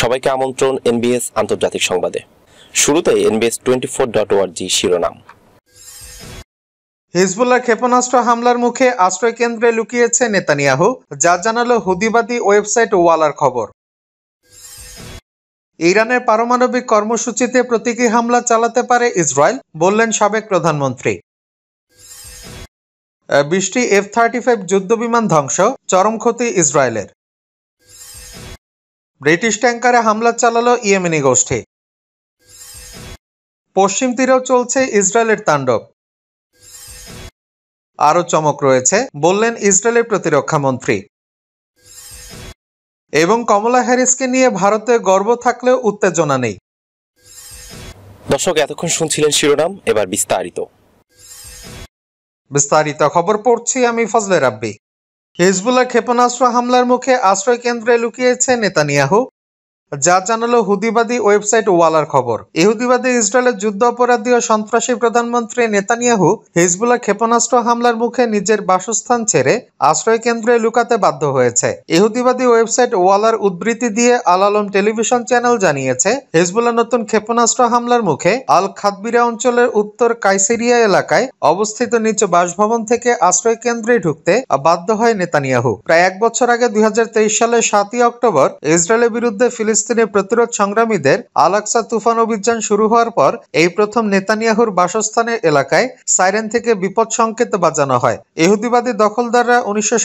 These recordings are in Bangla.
সবাইকে আমন্ত্রণ এনবিএস আন্তর্জাতিক সংবাদে শুরুতে এনবিএস টোয়েন্টি ফোর ডট ওয়ার্জি শিরোনাম হিজবুল্লাহ ক্ষেপণাস্ত্র হামলার মুখে আশ্রয় কেন্দ্রে লুকিয়েছে নেতানিয়াহু যা জানালো হুদিবাদী ওয়েবসাইট ওয়ালার খবর ইরানের পারমাণবিক কর্মসূচিতে প্রতীকী হামলা চালাতে পারে ইসরায়েল বললেন সাবেক প্রধানমন্ত্রী বৃষ্টি এফ থার্টি ফাইভ যুদ্ধবিমান ধ্বংস চরম ক্ষতি ইসরায়েলের ব্রিটিশ ট্যাঙ্কারে হামলা চালালো ইয়েমেনি গোষ্ঠী পশ্চিম তীরেও চলছে ইসরায়েলের তাণ্ডব আরও চমক রয়েছে বললেন ইসরায়েলের প্রতিরক্ষা মন্ত্রী এবং কমলা হ্যারিসকে নিয়ে ভারতে গর্ব থাকলেও উত্তেজনা নেই দর্শক এতক্ষণ শুনছিলেন শিরোনাম এবার বিস্তারিত বিস্তারিত খবর পড়ছি আমি ফজলে রাব্বি হেজবুল্লাহ ক্ষেপণাস্ত্র হামলার মুখে আশ্রয় কেন্দ্রে লুকিয়েছে নেতানিয়াহু যা জানালো হুদিবাদী ওয়েবসাইট ওয়ালার খবর ইহুদিবাদী ইসরায়েলের যুদ্ধ অপরাধী ও সন্ত্রাসী প্রধানমন্ত্রী নেতানিয়াহু হেজবুলা ক্ষেপণাস্ত্র হামলার মুখে নিজের বাসস্থান ছেড়ে আশ্রয় কেন্দ্রে লুকাতে বাধ্য হয়েছে ইহুদিবাদী ওয়েবসাইট ওয়ালার উদ্ধৃতি দিয়ে আল আলম টেলিভিশন চ্যানেল জানিয়েছে হিজবুল্লাহ নতুন ক্ষেপণাস্ত্র হামলার মুখে আল খাদবিরা অঞ্চলের উত্তর কাইসেরিয়া এলাকায় অবস্থিত নিচ বাসভবন থেকে আশ্রয় কেন্দ্রে ঢুকতে বাধ্য হয় নেতানিয়াহু প্রায় এক বছর আগে দুই সালের সাতই অক্টোবর ইসরায়েলের বিরুদ্ধে ফিলিস্তিন ফিলিস্তিনি প্রতিরোধ সংগ্রামীদের আলাক্সা তুফান অভিযান শুরু হওয়ার পর এই প্রথম নেতানিয়াহুর বাসস্থানের এলাকায় সাইরেন থেকে বিপদ সংকেত বাজানো হয় ইহুদিবাদী দখলদাররা উনিশশো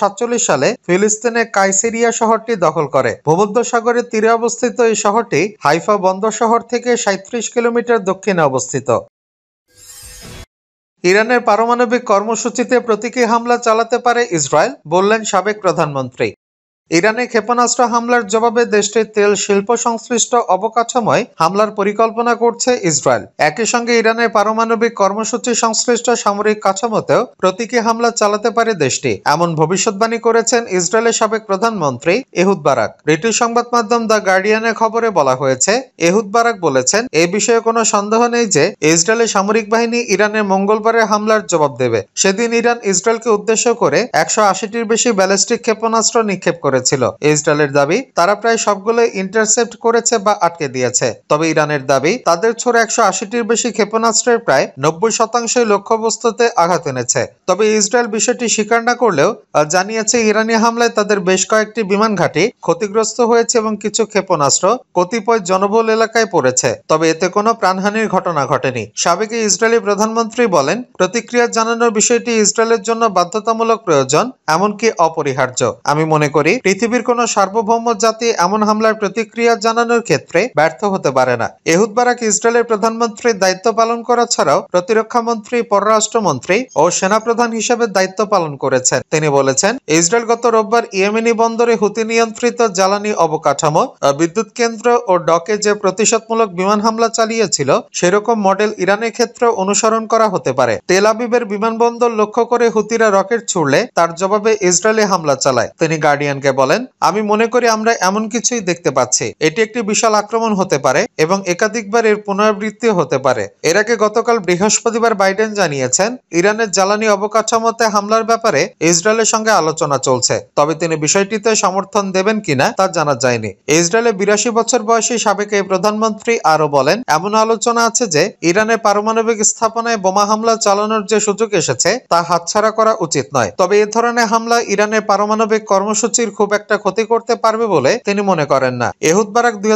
সালে ফিলিস্তিনে কাইসেরিয়া শহরটি দখল করে ভূমধ্যসাগরের তীরে অবস্থিত এই শহরটি হাইফা বন্দর শহর থেকে সাঁত্রিশ কিলোমিটার দক্ষিণে অবস্থিত ইরানের পারমাণবিক কর্মসূচিতে প্রতীকী হামলা চালাতে পারে ইসরায়েল বললেন সাবেক প্রধানমন্ত্রী ইরানে ক্ষেপণাস্ত্র হামলার জবাবে দেশটির তেল শিল্প সংশ্লিষ্ট অবকাঠাময় হামলার পরিকল্পনা করছে ইসরায়েল একই সঙ্গে ইরানের পারমাণবিক কর্মসূচি সংশ্লিষ্ট সামরিক কাঠামোতেও প্রতীকী হামলা চালাতে পারে দেশটি এমন ভবিষ্যৎবাণী করেছেন ইসরায়েলের সাবেক প্রধানমন্ত্রী এহুদ বারাক ব্রিটিশ সংবাদ মাধ্যম দ্য গার্ডিয়ানের খবরে বলা হয়েছে এহুদ বারাক বলেছেন এ বিষয়ে কোনো সন্দেহ নেই যে ইসরায়েলের সামরিক বাহিনী ইরানের মঙ্গলবারের হামলার জবাব দেবে সেদিন ইরান ইসরায়েলকে উদ্দেশ্য করে একশো আশিটির বেশি ব্যালিস্টিক ক্ষেপণাস্ত্র নিক্ষেপ করে করেছিল ইসরায়েলের দাবি তারা প্রায় সবগুলো ইন্টারসেপ্ট করেছে বা আটকে দিয়েছে তবে ইরানের দাবি তাদের ছোড়া একশো আশিটির বেশি ক্ষেপণাস্ত্রের প্রায় নব্বই শতাংশই লক্ষ্যবস্তুতে আঘাত এনেছে তবে ইসরায়েল বিষয়টি স্বীকার না করলেও জানিয়েছে ইরানি হামলায় তাদের বেশ কয়েকটি বিমান ঘাঁটি ক্ষতিগ্রস্ত হয়েছে এবং কিছু ক্ষেপণাস্ত্র কতিপয় জনবহুল এলাকায় পড়েছে তবে এতে কোনো প্রাণহানির ঘটনা ঘটেনি সাবেক ইসরায়েলি প্রধানমন্ত্রী বলেন প্রতিক্রিয়া জানানোর বিষয়টি ইসরায়েলের জন্য বাধ্যতামূলক প্রয়োজন এমনকি অপরিহার্য আমি মনে করি পৃথিবীর কোনো সার্বভৌম জাতি এমন হামলার প্রতিক্রিয়া জানানোর ক্ষেত্রে ব্যর্থ হতে পারে না এহুদ বারাক ইসরায়েলের প্রধানমন্ত্রীর দায়িত্ব পালন করা ছাড়াও প্রতিরক্ষা মন্ত্রী পররাষ্ট্রমন্ত্রী ও সেনাপ্রধান হিসেবে দায়িত্ব পালন করেছেন তিনি বলেছেন ইসরায়েল গত রোববার ইয়েমেনি বন্দরে হুতি নিয়ন্ত্রিত জ্বালানি অবকাঠামো বিদ্যুৎ কেন্দ্র ও ডকে যে প্রতিশোধমূলক বিমান হামলা চালিয়েছিল সেরকম মডেল ইরানের ক্ষেত্রে অনুসরণ করা হতে পারে তেল আবিবের বিমানবন্দর লক্ষ্য করে হুতিরা রকেট ছুড়লে তার জবাবে ইসরায়েলে হামলা চালায় তিনি গার্ডিয়ানকে বলেন আমি মনে করি আমরা এমন কিছুই দেখতে পাচ্ছি এটি একটি বিশাল আক্রমণ হতে পারে এবং একাধিকবার এর পুনরাবৃত্তি হতে পারে এর আগে গতকাল বৃহস্পতিবার বাইডেন জানিয়েছেন ইরানের জ্বালানি অবকাঠামোতে হামলার ব্যাপারে ইসরায়েলের সঙ্গে আলোচনা চলছে তবে তিনি বিষয়টিতে সমর্থন দেবেন কিনা তা জানা যায়নি ইসরায়েলের বিরাশি বছর বয়সী সাবেক এই প্রধানমন্ত্রী আরো বলেন এমন আলোচনা আছে যে ইরানে পারমাণবিক স্থাপনায় বোমা হামলা চালানোর যে সুযোগ এসেছে তা হাতছাড়া করা উচিত নয় তবে এ ধরনের হামলা ইরানের পারমাণবিক কর্মসূচির খুব খুব একটা ক্ষতি করতে পারবে বলে তিনি মনে করেন না এহুদ বারাক দুই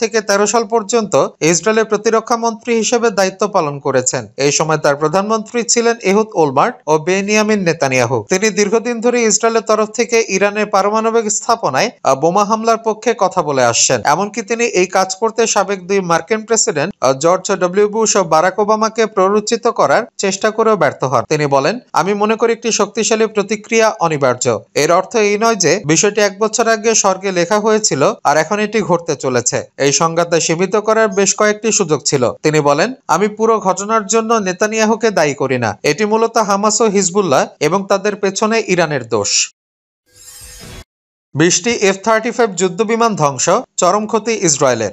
থেকে তেরো সাল পর্যন্ত ইসরায়েলের প্রতিরক্ষা মন্ত্রী হিসেবে দায়িত্ব পালন করেছেন এই সময় তার প্রধানমন্ত্রী ছিলেন এহুদ ওলমার্ট ও বেনিয়ামিন নেতানিয়াহু তিনি দীর্ঘদিন ধরে ইসরায়েলের তরফ থেকে ইরানের পারমাণবিক স্থাপনায় বোমা হামলার পক্ষে কথা বলে আসছেন এমনকি তিনি এই কাজ করতে সাবেক দুই মার্কিন প্রেসিডেন্ট জর্জ ডব্লিউ বুশ ও বারাক ওবামাকে প্ররোচিত করার চেষ্টা করেও ব্যর্থ হন তিনি বলেন আমি মনে করি একটি শক্তিশালী প্রতিক্রিয়া অনিবার্য এর অর্থ এই নয় যে বিষয়টি এক বছর আগে স্বর্গে লেখা হয়েছিল আর এখন এটি ঘটতে চলেছে এই সংঘাতে সীমিত করার বেশ কয়েকটি সুযোগ ছিল তিনি বলেন আমি পুরো ঘটনার জন্য নেতানিয়াহুকে দায়ী করি না এটি মূলত হামাস ও হিজবুল্লাহ এবং তাদের পেছনে ইরানের দোষ বৃষ্টি এফ থার্টি ফাইভ যুদ্ধ বিমান ধ্বংস চরম ক্ষতি ইসরায়েলের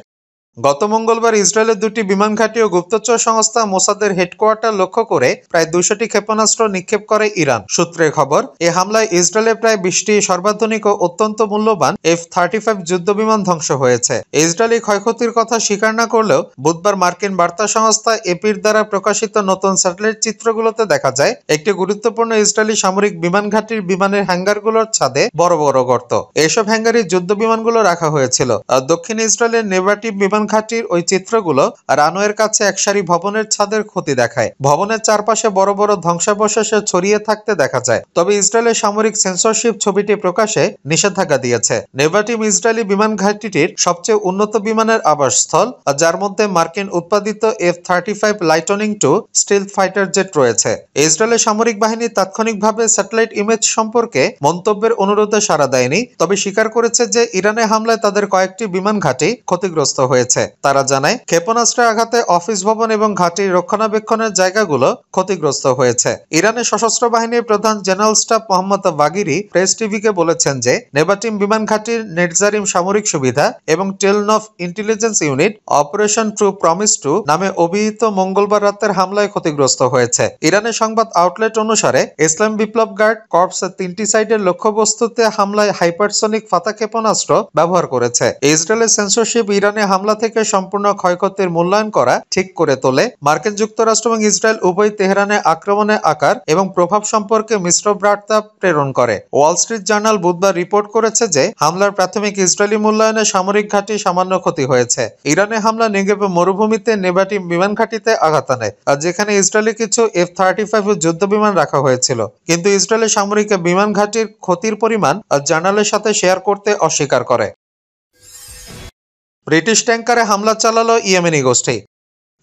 গত মঙ্গলবার ইসরায়েলের দুটি বিমান ঘাঁটি ও গুপ্তচর সংস্থা মোসাদের হেডকোয়ার্টার লক্ষ্য করে প্রায় দুশোটি ক্ষেপণাস্ত্র নিক্ষেপ করে ইরান সূত্রে খবর এ হামলায় ইসরায়েলের প্রায় বিশটি সর্বাধুনিক ও অত্যন্ত মূল্যবান এফ থার্টি ফাইভ যুদ্ধ বিমান ধ্বংস হয়েছে ইসরায়েলি ক্ষয়ক্ষতির কথা স্বীকার না করলেও বুধবার মার্কিন বার্তা সংস্থা এপির দ্বারা প্রকাশিত নতুন স্যাটেলাইট চিত্রগুলোতে দেখা যায় একটি গুরুত্বপূর্ণ ইসরায়েলি সামরিক বিমান ঘাঁটির বিমানের হ্যাঙ্গারগুলোর ছাদে বড় বড় গর্ত এসব হ্যাঙ্গারি যুদ্ধ বিমানগুলো রাখা হয়েছিল দক্ষিণ ইসরায়েলের নেভাটিভ বিমান বিমান ঘাটির ওই চিত্রগুলো রানওয়ের কাছে এক সারি ভবনের ছাদের ক্ষতি দেখায় ভবনের চারপাশে বড় বড় ধ্বংসাবশেষে ছড়িয়ে থাকতে দেখা যায় তবে ইসরায়েলের সামরিক সেন্সরশিপ ছবিটি প্রকাশে নিষেধাজ্ঞা দিয়েছে নেভাটিম ইসরায়েলি বিমান ঘাটিটির সবচেয়ে উন্নত বিমানের আবাসস্থল যার মধ্যে মার্কিন উৎপাদিত F thirty five Lightning two stealth fighter jet রয়েছে ইসরায়েলের সামরিক বাহিনী তাৎক্ষণিকভাবে স্যাটেলাইট ইমেজ সম্পর্কে মন্তব্যের অনুরোধে সাড়া দেয়নি তবে স্বীকার করেছে যে ইরানে হামলায় তাদের কয়েকটি বিমান ঘাঁটি ক্ষতিগ্রস্ত হয়েছে হয়েছে তারা জানায় ক্ষেপণাস্ত্রের আঘাতে অফিস ভবন এবং ঘাটির রক্ষণাবেক্ষণের জায়গাগুলো ক্ষতিগ্রস্ত হয়েছে ইরানের সশস্ত্র বাহিনীর প্রধান general staff Mohammad Bagheri press টিভিকে বলেছেন যে নেবাটিম বিমান ঘাটির নেটজারিম সামরিক সুবিধা এবং টেলন of intelligence unit operation true promise two নামে অভিহিত মঙ্গলবার রাতের হামলায় ক্ষতিগ্রস্ত হয়েছে ইরানের সংবাদ আউটলেট অনুসারে ইসলাম বিপ্লব গার্ড কর্পসের তিনটি সাইডের লক্ষ্যবস্তুতে হামলায় হাইপারসনিক ফাতা ক্ষেপণাস্ত্র ব্যবহার করেছে ইসরায়েলের সেন্সরশিপ ইরানে হামলা থেকে সম্পূর্ণ ক্ষয়ক্ষতির মূল্যায়ন করা ঠিক করে তোলে মার্কিন যুক্তরাষ্ট্র এবং ইসরায়েল উভয় তেহরানে আক্রমণে আকার এবং প্রভাব সম্পর্কে মিশ্র বার্তা প্রেরণ করে ওয়াল স্ট্রিট জার্নাল বুধবার রিপোর্ট করেছে যে হামলার প্রাথমিক ইসরায়েলি মূল্যায়নে সামরিক ঘাঁটি সামান্য ক্ষতি হয়েছে ইরানে হামলা নেগেবে মরুভূমিতে নেবাটি বিমান ঘাঁটিতে আঘাত আনে আর যেখানে ইসরায়েলি কিছু এফ থার্টি ফাইভ যুদ্ধ বিমান রাখা হয়েছিল কিন্তু ইসরায়েলের সামরিক বিমান ঘাঁটির ক্ষতির পরিমাণ জার্নালের সাথে শেয়ার করতে অস্বীকার করে ব্রিটিশ ট্যাঙ্কারে হামলা চালালো ইয়েমেনি গোষ্ঠী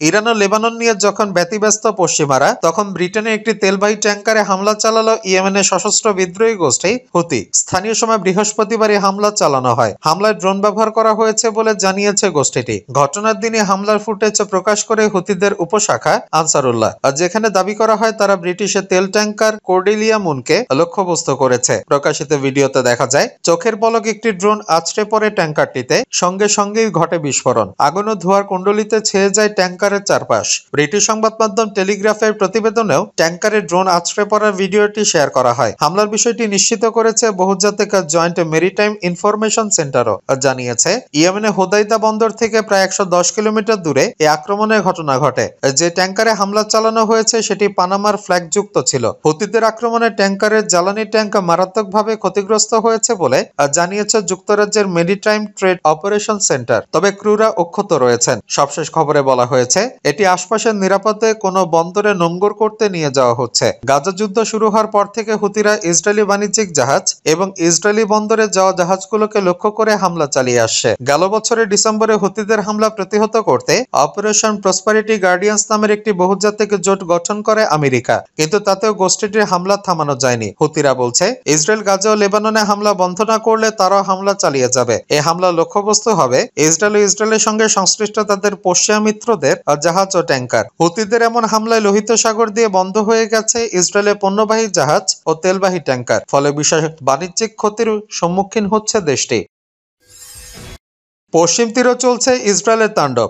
ইরান ও লেবানন নিয়ে যখন ব্যতিব্যস্ত পশ্চিমারা তখন ব্রিটেনে একটি তেলবাহী ট্যাঙ্কারে হামলা চালালো ইয়েমেনের সশস্ত্র বিদ্রোহী গোষ্ঠী হুতি স্থানীয় সময় বৃহস্পতিবার হামলা চালানো হয় হামলায় ড্রোন ব্যবহার করা হয়েছে বলে জানিয়েছে গোষ্ঠীটি ঘটনার দিনে হামলার ফুটেজ প্রকাশ করে হুতিদের উপশাখা আনসারুল্লাহ যেখানে দাবি করা হয় তারা ব্রিটিশের তেল ট্যাঙ্কার কোর্ডেলিয়া মুনকে লক্ষ্যবস্তু করেছে প্রকাশিত ভিডিওতে দেখা যায় চোখের পলক একটি ড্রোন আছড়ে পড়ে ট্যাঙ্কারটিতে সঙ্গে সঙ্গেই ঘটে বিস্ফোরণ আগুন ও ধোয়ার কুণ্ডলিতে ছেয়ে যায় ট্যাঙ্কার ট্যাঙ্কারের চারপাশ ব্রিটিশ সংবাদ মাধ্যম টেলিগ্রাফের প্রতিবেদনেও ট্যাঙ্কারের ড্রোন আছড়ে পড়ার ভিডিওটি শেয়ার করা হয় হামলার বিষয়টি নিশ্চিত করেছে বহুজাতিক জয়েন্ট মেরিটাইম ইনফরমেশন সেন্টারও জানিয়েছে ইয়েমেনে হোদাইদা বন্দর থেকে প্রায় একশো কিলোমিটার দূরে এই আক্রমণের ঘটনা ঘটে যে ট্যাঙ্কারে হামলা চালানো হয়েছে সেটি পানামার ফ্ল্যাগযুক্ত ছিল হতীদের আক্রমণে ট্যাঙ্কারের জ্বালানি ট্যাঙ্ক মারাত্মকভাবে ক্ষতিগ্রস্ত হয়েছে বলে জানিয়েছে যুক্তরাজ্যের মেরিটাইম ট্রেড অপারেশন সেন্টার তবে ক্রুরা অক্ষত রয়েছেন সবশেষ খবরে বলা হয়েছে হয়েছে এটি আশপাশের নিরাপদে কোনো বন্দরে নোঙ্গর করতে নিয়ে যাওয়া হচ্ছে গাজা যুদ্ধ শুরু হওয়ার পর থেকে হুতিরা ইসরায়েলি বাণিজ্যিক জাহাজ এবং ইসরায়েলি বন্দরে যাওয়া জাহাজগুলোকে লক্ষ্য করে হামলা চালিয়ে আসছে গেল বছরের ডিসেম্বরে হুতিদের হামলা প্রতিহত করতে অপারেশন প্রসপারিটি গার্ডিয়ান্স নামের একটি বহুজাতিক জোট গঠন করে আমেরিকা কিন্তু তাতেও গোষ্ঠীটির হামলা থামানো যায়নি হুতিরা বলছে ইসরায়েল গাজা ও লেবাননে হামলা বন্ধ না করলে তারাও হামলা চালিয়ে যাবে এ হামলা লক্ষ্যবস্তু হবে ইসরায়েল ও ইসরায়েলের সঙ্গে সংশ্লিষ্ট তাদের পশ্চিমা মিত্রদের জাহাজ ও ট্যাঙ্কার হুতিদের এমন হামলায় লোহিত সাগর দিয়ে বন্ধ হয়ে গেছে ইসরায়েলের পণ্যবাহী জাহাজ ও তেলবাহী ট্যাঙ্কার ফলে বিশেষ বাণিজ্যিক ক্ষতির সম্মুখীন হচ্ছে দেশটি পশ্চিম তীরও চলছে ইসরায়েলের তাণ্ডব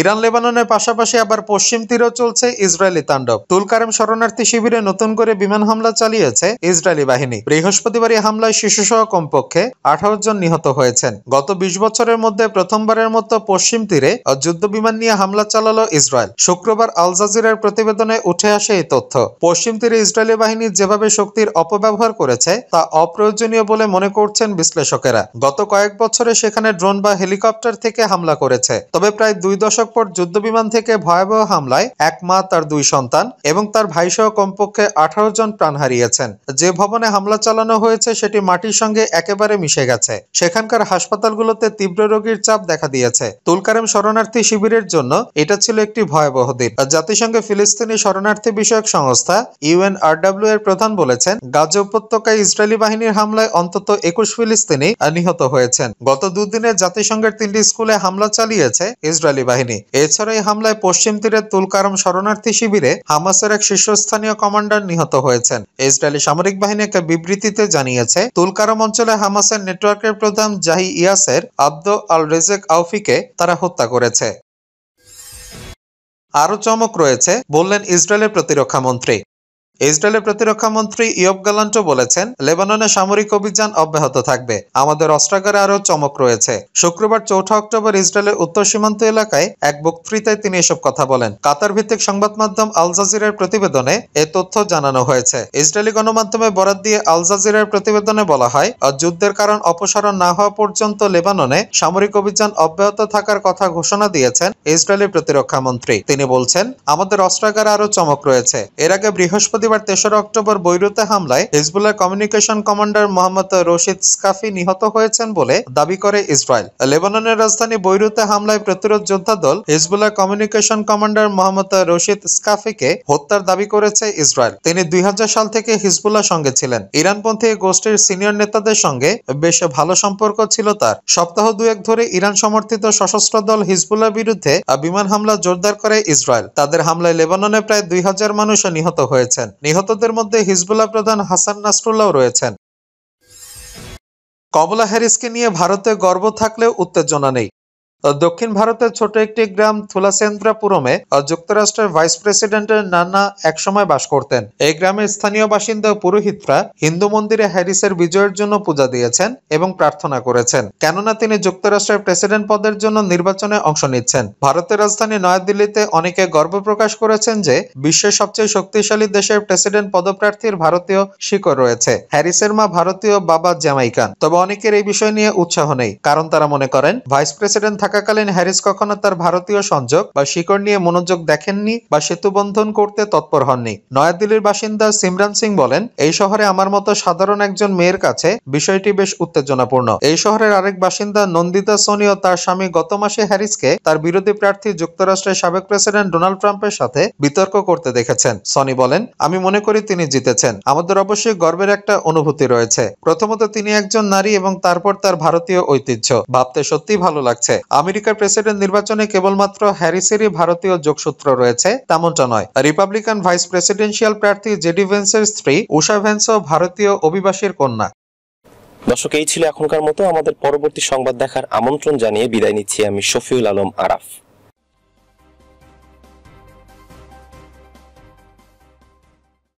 ইরান লেবাননের পাশাপাশি আবার পশ্চিম তীরেও চলছে ইসরায়েলি তাণ্ডব তুলকারেম শরণার্থী শিবিরে নতুন করে বিমান হামলা চালিয়েছে ইসরায়েলি বাহিনী বৃহস্পতিবার হামলায় শিশুসহ কমপক্ষে আঠারো জন নিহত হয়েছেন গত বিশ বছরের মধ্যে প্রথমবারের মতো পশ্চিম তীরে যুদ্ধ বিমান নিয়ে হামলা চালালো ইসরায়েল শুক্রবার আল জাজিরার প্রতিবেদনে উঠে আসে এই তথ্য পশ্চিম তীরে ইসরায়েলি বাহিনী যেভাবে শক্তির অপব্যবহার করেছে তা অপ্রয়োজনীয় বলে মনে করছেন বিশ্লেষকেরা গত কয়েক বছরে সেখানে ড্রোন বা হেলিকপ্টার থেকে হামলা করেছে তবে প্রায় দুই দশক দশক পর যুদ্ধ বিমান থেকে ভয়াবহ হামলায় এক মা তার দুই সন্তান এবং তার ভাই সহ কমপক্ষে আঠারো জন প্রাণ হারিয়েছেন যে ভবনে হামলা চালানো হয়েছে সেটি মাটির সঙ্গে একেবারে মিশে গেছে সেখানকার হাসপাতালগুলোতে তীব্র রোগীর চাপ দেখা দিয়েছে তুলকারেম শরণার্থী শিবিরের জন্য এটা ছিল একটি ভয়াবহ দিন জাতিসংঘে ফিলিস্তিনি শরণার্থী বিষয়ক সংস্থা ইউএনআরডাব্লিউ এর প্রধান বলেছেন গাজ উপত্যকায় ইসরায়েলি বাহিনীর হামলায় অন্তত একুশ ফিলিস্তিনি নিহত হয়েছেন গত দুদিনে জাতিসংঘের তিনটি স্কুলে হামলা চালিয়েছে ইসরায়েলি বাহিনী হয়নি এছাড়া এই হামলায় পশ্চিম তীরের তুলকারাম শরণার্থী শিবিরে হামাসের এক শীর্ষস্থানীয় কমান্ডার নিহত হয়েছেন ইসরায়েলি সামরিক বাহিনী একটা বিবৃতিতে জানিয়েছে তুলকারম অঞ্চলে হামাসের নেটওয়ার্কের প্রধান জাহি ইয়াসের আব্দ আল রেজেক আউফিকে তারা হত্যা করেছে আরও চমক রয়েছে বললেন ইসরায়েলের প্রতিরক্ষা মন্ত্রী ইসরায়েলের প্রতিরক্ষা মন্ত্রী ইয়ব গালান্টো বলেছেন লেবাননে সামরিক অভিযান অব্যাহত থাকবে আমাদের অস্ত্রাগারে আরও চমক রয়েছে শুক্রবার চৌঠা অক্টোবর ইসরায়েলের উত্তর সীমান্ত এলাকায় এক বক্তৃতায় তিনি এসব কথা বলেন কাতার ভিত্তিক সংবাদ মাধ্যম আল জাজিরার প্রতিবেদনে এ তথ্য জানানো হয়েছে ইসরায়েলি গণমাধ্যমে বরাদ দিয়ে আল জাজিরার প্রতিবেদনে বলা হয় যুদ্ধের কারণ অপসারণ না হওয়া পর্যন্ত লেবাননে সামরিক অভিযান অব্যাহত থাকার কথা ঘোষণা দিয়েছেন ইসরায়েলের প্রতিরক্ষা মন্ত্রী তিনি বলছেন আমাদের অস্ত্রাগারে আরও চমক রয়েছে এর আগে বৃহস্পতিবার বৃহস্পতিবার তেসরা অক্টোবর বৈরুতে হামলায় Hezbollah communication commander Mohammad Rashid Skafi নিহত হয়েছেন বলে দাবি করে ইসরায়েল লেবাননের রাজধানী বৈরুতে হামলায় প্রতিরোধ যোদ্ধা দল Hezbollah communication commander Mohammad Rashid স্কাফিকে হত্যার দাবি করেছে ইসরায়েল তিনি দুই সাল থেকে হিজবুল্লাহ সঙ্গে ছিলেন ইরানপন্থী গোষ্ঠীর সিনিয়র নেতাদের সঙ্গে বেশ ভালো সম্পর্ক ছিল তার সপ্তাহ দুয়েক ধরে ইরান সমর্থিত সশস্ত্র দল হিজবুল্লাহ বিরুদ্ধে বিমান হামলা জোরদার করে ইসরায়েল তাদের হামলায় লেবাননে প্রায় দুই মানুষ নিহত হয়েছেন নিহতদের মধ্যে হিজবুল্লাহ প্রধান হাসান নাসরুল্লাহ রয়েছেন কমলা হ্যারিসকে নিয়ে ভারতে গর্ব থাকলেও উত্তেজনা নেই দক্ষিণ ভারতের ছোট একটি গ্রাম থুলাসেন্দ্রাপুরমে যুক্তরাষ্ট্রের ভাইস প্রেসিডেন্টের নানা একসময় বাস করতেন এই গ্রামের স্থানীয় বাসিন্দা পুরোহিতরা হিন্দু মন্দিরে হ্যারিসের বিজয়ের জন্য পূজা দিয়েছেন এবং প্রার্থনা করেছেন কেননা তিনি যুক্তরাষ্ট্রের প্রেসিডেন্ট পদের জন্য নির্বাচনে অংশ নিচ্ছেন ভারতের রাজধানী নয়াদিল্লিতে অনেকে গর্ব প্রকাশ করেছেন যে বিশ্বের সবচেয়ে শক্তিশালী দেশের প্রেসিডেন্ট পদপ্রার্থীর ভারতীয় শিকড় রয়েছে হ্যারিসের মা ভারতীয় বাবা জ্যামাইকান তবে অনেকের এই বিষয় নিয়ে উৎসাহ নেই কারণ তারা মনে করেন ভাইস প্রেসিডেন্ট থাকাকালীন হ্যারিস কখনো তার ভারতীয় সংযোগ বা শিকড় নিয়ে মনোযোগ দেখেননি বা সেতু বন্ধন করতে তৎপর হননি নয়াদিল্লির বাসিন্দা সিমরান সিং বলেন এই শহরে আমার মতো সাধারণ একজন মেয়ের কাছে বিষয়টি বেশ উত্তেজনাপূর্ণ এই শহরের আরেক বাসিন্দা নন্দিতা সোনি ও তার স্বামী গত মাসে হ্যারিসকে তার বিরোধী প্রার্থী যুক্তরাষ্ট্রের সাবেক প্রেসিডেন্ট ডোনাল্ড ট্রাম্পের সাথে বিতর্ক করতে দেখেছেন সনি বলেন আমি মনে করি তিনি জিতেছেন আমাদের অবশ্যই গর্বের একটা অনুভূতি রয়েছে প্রথমত তিনি একজন নারী এবং তারপর তার ভারতীয় ঐতিহ্য ভাবতে সত্যি ভালো লাগছে আমেরিকার প্রেসিডেন্ট নির্বাচনে কেবলমাত্র হ্যারিসেরই ভারতীয় যোগসূত্র রয়েছে তেমনটা নয় রিপাবলিকান ভাইস প্রেসিডেন্সিয়াল প্রার্থী জেডি ভেন্সের স্ত্রী উষা ভেন্সও ভারতীয় অভিবাসীর কন্যা দর্শক এই ছিল এখনকার মতো আমাদের পরবর্তী সংবাদ দেখার আমন্ত্রণ জানিয়ে বিদায় নিচ্ছি আমি শফিউল আলম আরাফ